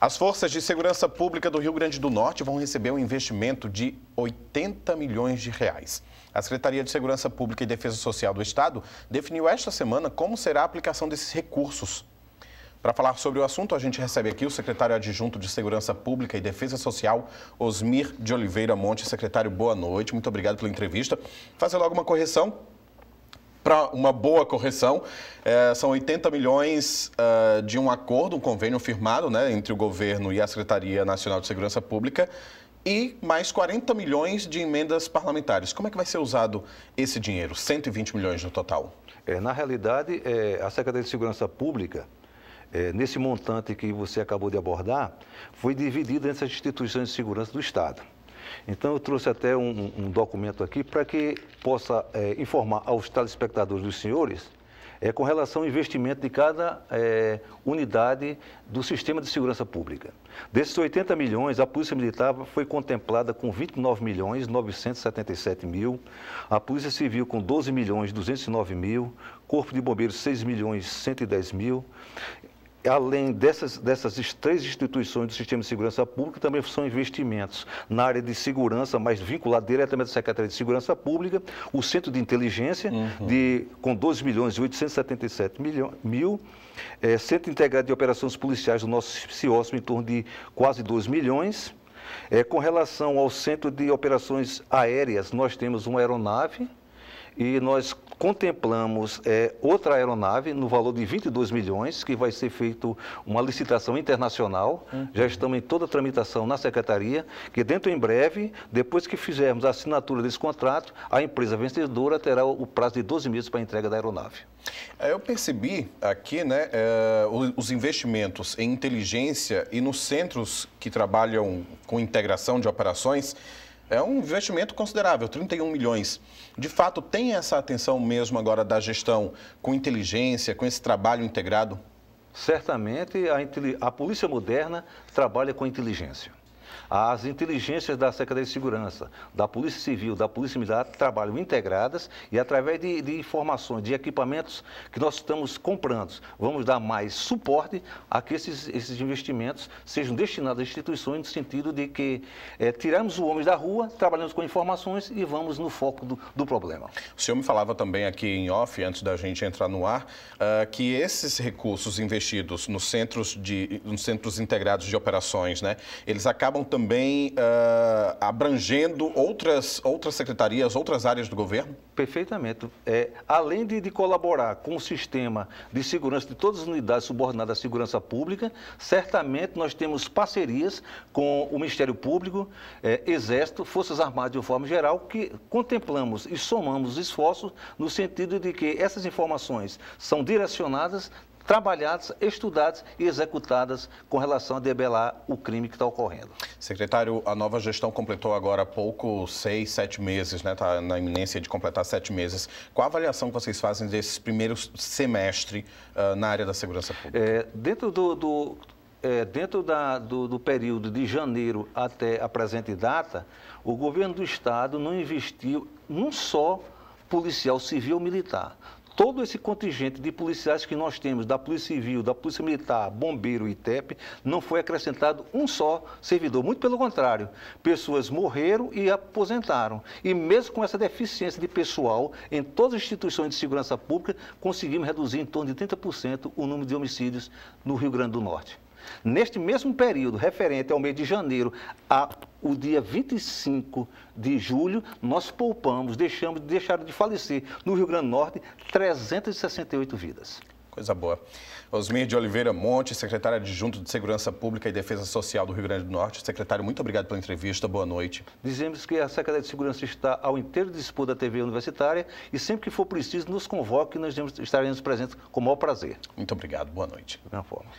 As forças de segurança pública do Rio Grande do Norte vão receber um investimento de 80 milhões de reais. A Secretaria de Segurança Pública e Defesa Social do Estado definiu esta semana como será a aplicação desses recursos. Para falar sobre o assunto, a gente recebe aqui o secretário adjunto de Segurança Pública e Defesa Social, Osmir de Oliveira Monte. Secretário, boa noite. Muito obrigado pela entrevista. Fazer logo uma correção para uma boa correção. É, são 80 milhões uh, de um acordo, um convênio firmado né, entre o governo e a Secretaria Nacional de Segurança Pública e mais 40 milhões de emendas parlamentares. Como é que vai ser usado esse dinheiro? 120 milhões no total. É, na realidade, é, a Secretaria de Segurança Pública, é, nesse montante que você acabou de abordar, foi dividida entre as instituições de segurança do Estado. Então eu trouxe até um, um documento aqui para que possa é, informar aos telespectadores dos senhores é, com relação ao investimento de cada é, unidade do sistema de segurança pública. Desses 80 milhões, a Polícia Militar foi contemplada com 29 milhões 977 mil, a Polícia Civil com 12 milhões 209 mil, Corpo de Bombeiros 6 milhões 110 mil, além dessas, dessas três instituições do sistema de segurança pública, também são investimentos na área de segurança, mas vinculado diretamente à Secretaria de Segurança Pública, o Centro de Inteligência, uhum. de, com 12 milhões e 877 milho, mil, é, Centro Integrado de Operações Policiais do nosso CIOSM, em torno de quase 2 milhões. É, com relação ao Centro de Operações Aéreas, nós temos uma aeronave, e nós contemplamos é, outra aeronave no valor de 22 milhões, que vai ser feito uma licitação internacional. Uhum. Já estamos em toda a tramitação na secretaria, que dentro em breve, depois que fizermos a assinatura desse contrato, a empresa vencedora terá o prazo de 12 meses para a entrega da aeronave. É, eu percebi aqui, né, é, os investimentos em inteligência e nos centros que trabalham com integração de operações é um investimento considerável, 31 milhões. De fato, tem essa atenção mesmo agora da gestão com inteligência, com esse trabalho integrado? Certamente a, a polícia moderna trabalha com inteligência. As inteligências da Secretaria de Segurança, da Polícia Civil, da Polícia Militar trabalham integradas e através de, de informações, de equipamentos que nós estamos comprando, vamos dar mais suporte a que esses, esses investimentos sejam destinados às instituições no sentido de que é, tiramos o homem da rua, trabalhamos com informações e vamos no foco do, do problema. O senhor me falava também aqui em off, antes da gente entrar no ar, uh, que esses recursos investidos nos centros, de, nos centros integrados de operações, né, eles acabam acabam também uh, abrangendo outras, outras secretarias, outras áreas do governo? Perfeitamente. É, além de, de colaborar com o sistema de segurança de todas as unidades subordinadas à segurança pública, certamente nós temos parcerias com o Ministério Público, é, Exército, Forças Armadas de uma forma geral, que contemplamos e somamos esforços no sentido de que essas informações são direcionadas trabalhadas, estudadas e executadas com relação a debelar o crime que está ocorrendo. Secretário, a nova gestão completou agora há pouco seis, sete meses, né? Está na iminência de completar sete meses. Qual a avaliação que vocês fazem desse primeiro semestre uh, na área da segurança pública? É, dentro do, do... É, dentro da, do, do, período de janeiro até a presente data, o governo do Estado não investiu num só policial civil ou militar todo esse contingente de policiais que nós temos, da Polícia Civil, da Polícia Militar, Bombeiro e ITEP, não foi acrescentado um só servidor. Muito pelo contrário, pessoas morreram e aposentaram. E mesmo com essa deficiência de pessoal, em todas as instituições de segurança pública, conseguimos reduzir em torno de 30% o número de homicídios no Rio Grande do Norte. Neste mesmo período, referente ao mês de janeiro, a o dia 25 de julho, nós poupamos, deixamos, deixaram de falecer no Rio Grande do Norte 368 vidas. Coisa boa. Osmir de Oliveira Monte, secretária adjunto de Segurança Pública e Defesa Social do Rio Grande do Norte. Secretário, muito obrigado pela entrevista. Boa noite. Dizemos que a Secretaria de Segurança está ao inteiro dispor da TV Universitária e sempre que for preciso, nos convoque e nós estaremos presentes com o maior prazer. Muito obrigado. Boa noite. De forma.